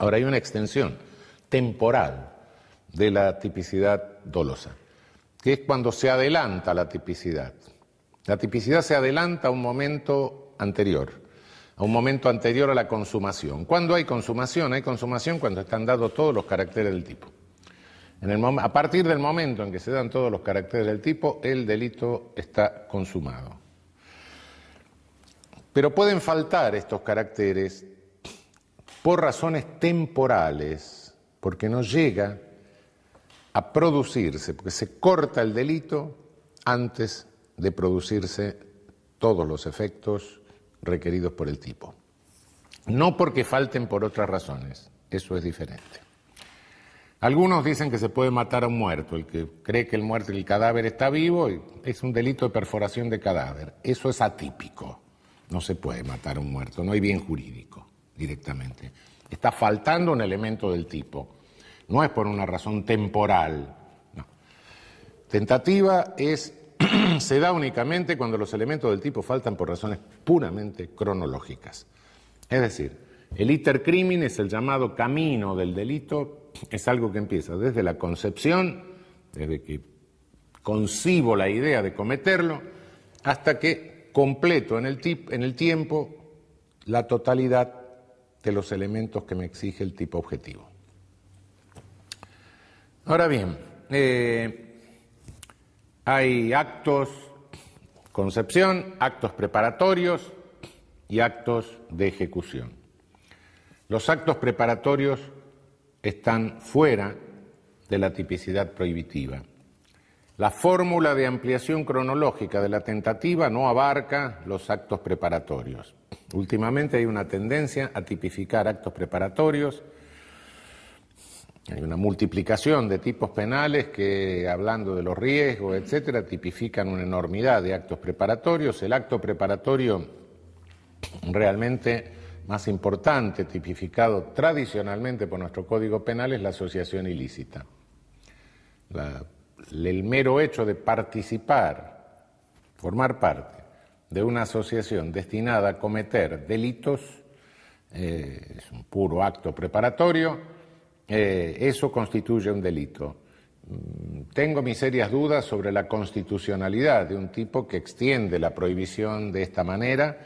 Ahora hay una extensión temporal de la tipicidad dolosa, que es cuando se adelanta la tipicidad. La tipicidad se adelanta a un momento anterior, a un momento anterior a la consumación. Cuando hay consumación? Hay consumación cuando están dados todos los caracteres del tipo. a partir del momento en que se dan todos los caracteres del tipo, el delito está consumado. Pero pueden faltar estos caracteres por razones temporales, porque no llega a producirse, porque se corta el delito antes de producirse todos los efectos requeridos por el tipo. No porque falten por otras razones, eso es diferente. Algunos dicen que se puede matar a un muerto, el que cree que el muerto, y el cadáver está vivo, es un delito de perforación de cadáver. Eso es atípico. No se puede matar a un muerto, no hay bien jurídico directamente. Está faltando un elemento del tipo. No es por una razón temporal. Tentativa es, se da únicamente cuando los elementos del tipo faltan por razones puramente cronológicas. Es decir, el iter es el llamado camino del delito, es algo que empieza desde la concepción, desde que concibo la idea de cometerlo, hasta que completo en el, en el tiempo la totalidad de los elementos que me exige el tipo objetivo. Ahora bien, eh, hay actos concepción, actos preparatorios y actos de ejecución. Los actos preparatorios están fuera de la tipicidad prohibitiva. La fórmula de ampliación cronológica de la tentativa no abarca los actos preparatorios. Últimamente hay una tendencia a tipificar actos preparatorios. Hay una multiplicación de tipos penales que, hablando de los riesgos, etc., tipifican una enormidad de actos preparatorios. El acto preparatorio realmente más importante, tipificado tradicionalmente por nuestro Código Penal, es la asociación ilícita. La el mero hecho de participar, formar parte de una asociación destinada a cometer delitos, eh, es un puro acto preparatorio, eh, eso constituye un delito. Mm, tengo mis serias dudas sobre la constitucionalidad de un tipo que extiende la prohibición de esta manera,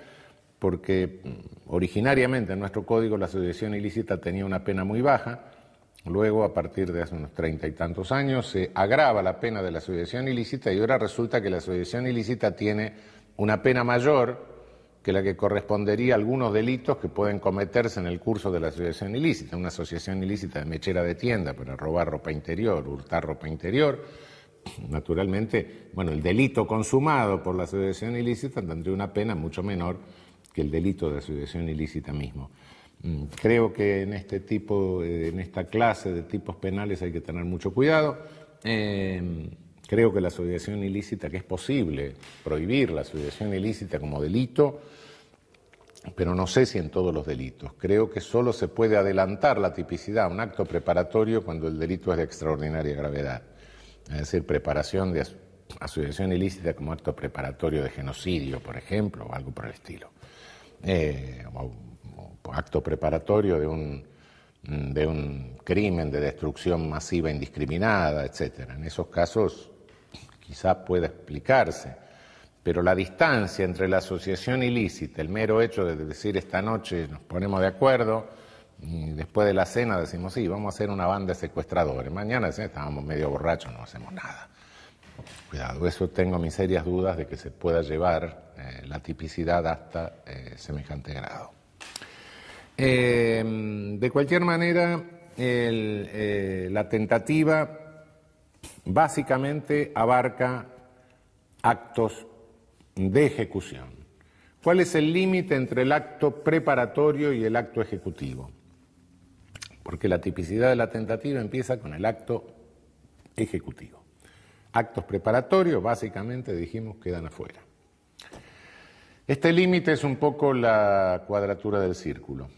porque mm, originariamente en nuestro código la asociación ilícita tenía una pena muy baja, Luego, a partir de hace unos treinta y tantos años, se agrava la pena de la asociación ilícita y ahora resulta que la asociación ilícita tiene una pena mayor que la que correspondería a algunos delitos que pueden cometerse en el curso de la asociación ilícita. Una asociación ilícita de mechera de tienda para robar ropa interior, hurtar ropa interior. Naturalmente, bueno, el delito consumado por la asociación ilícita tendría una pena mucho menor que el delito de asociación ilícita mismo. Mm, creo que en este tipo, en esta clase de tipos penales hay que tener mucho cuidado. Em, creo que la asociación ilícita, que es posible prohibir la asociación ilícita como delito, pero no sé si en todos los delitos. Creo que solo se puede adelantar la tipicidad a un acto preparatorio cuando el delito es de extraordinaria gravedad. Es decir, preparación de asociación ilícita como acto preparatorio de genocidio, por ejemplo, o algo por el estilo. Eh, pues, acto preparatorio de un, mm, de un crimen de destrucción masiva e indiscriminada, etc. En esos casos quizá pueda explicarse, pero la distancia entre la asociación ilícita, el mero hecho de decir esta noche nos ponemos de acuerdo, y después de la cena decimos, sí, vamos a hacer una banda de secuestradores, mañana estábamos medio borrachos, no hacemos nada. Cuidado, eso tengo mis serias dudas de que se pueda llevar eh, la tipicidad hasta eh, semejante grado. Em, de cualquier manera, eh, la tentativa básicamente abarca actos de ejecución. ¿Cuál es el límite entre el acto preparatorio y el acto ejecutivo? Porque la tipicidad de la tentativa empieza con el acto ejecutivo. Actos preparatorios, básicamente, dijimos, quedan afuera. Este límite es un poco la cuadratura del círculo.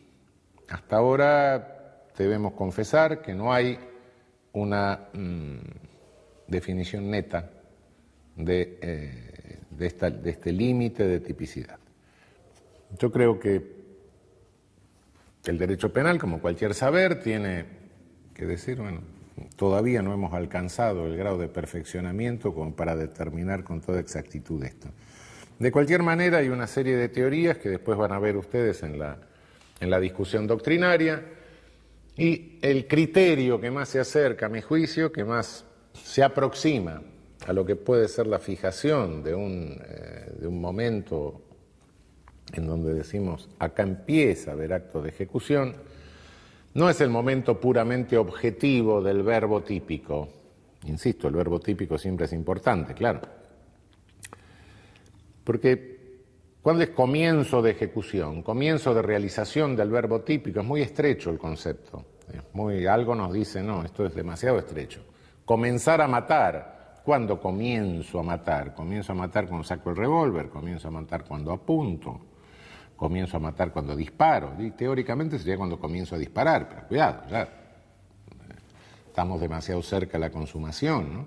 Hasta ahora debemos confesar que no hay una mm, definición neta de, eh, de este límite de tipicidad. Yo creo que el derecho penal, como cualquier saber, tiene que decir, bueno, todavía no hemos alcanzado el grado de perfeccionamiento para determinar con toda exactitud esto. De cualquier manera, hay una serie de teorías que después van a ver ustedes en la en la discusión doctrinaria. Y el criterio que más se acerca a mi juicio, que más se aproxima a lo que puede ser la fijación eh, de un, momento en donde decimos, acá empieza a haber acto de ejecución, no es el momento puramente objetivo del verbo típico. Insisto, el verbo típico siempre es importante, claro. Porque ¿Cuándo es comienzo de ejecución? Comienzo de realización del verbo típico. Es muy estrecho el concepto. muy, algo nos dice, no, esto es demasiado estrecho. Comenzar a matar. ¿Cuándo comienzo a matar? Comienzo a matar cuando saco el revólver, comienzo a matar cuando apunto, comienzo a matar cuando disparo. teóricamente sería cuando comienzo a disparar, pero cuidado, ya eh, estamos demasiado cerca de la consumación. ¿no?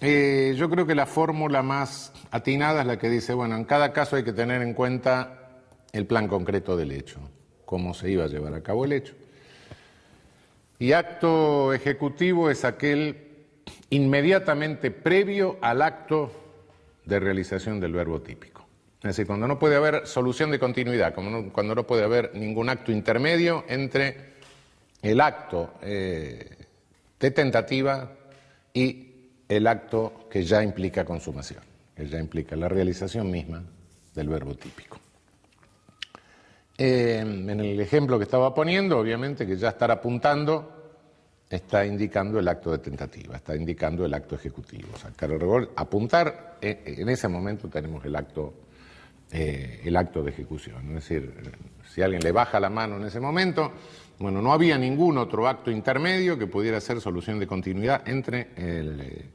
Eh, yo creo que la fórmula más atinada es la que dice, bueno, en cada caso hay que tener en cuenta el plan concreto del hecho, cómo se iba a llevar a cabo el hecho. Y acto ejecutivo es aquel inmediatamente previo al acto de realización del verbo típico. Es decir, cuando no puede haber solución de continuidad, cuando no puede haber ningún acto intermedio entre el acto eh, de tentativa y el acto que ya implica consumación, que ya implica la realización misma del verbo típico. Eh, en el ejemplo que estaba poniendo, obviamente que ya estar apuntando está indicando el acto de tentativa, está indicando el acto ejecutivo. Sacar el apuntar, eh, eh, en ese momento tenemos el acto, el acto de ejecución. Es decir, si alguien le baja la mano en ese momento, bueno, no había ningún otro acto intermedio que pudiera ser solución de continuidad entre el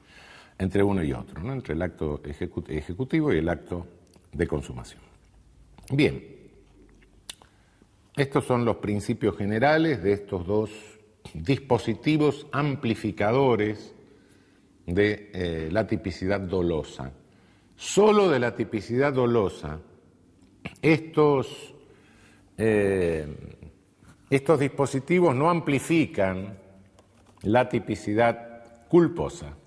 entre uno y otro, entre el acto ejecutivo y el acto de consumación. Bien, estos son los principios generales de estos dos dispositivos amplificadores de eh, la tipicidad dolosa. Solo de la tipicidad dolosa, estos, eh, estos dispositivos no amplifican la tipicidad culposa.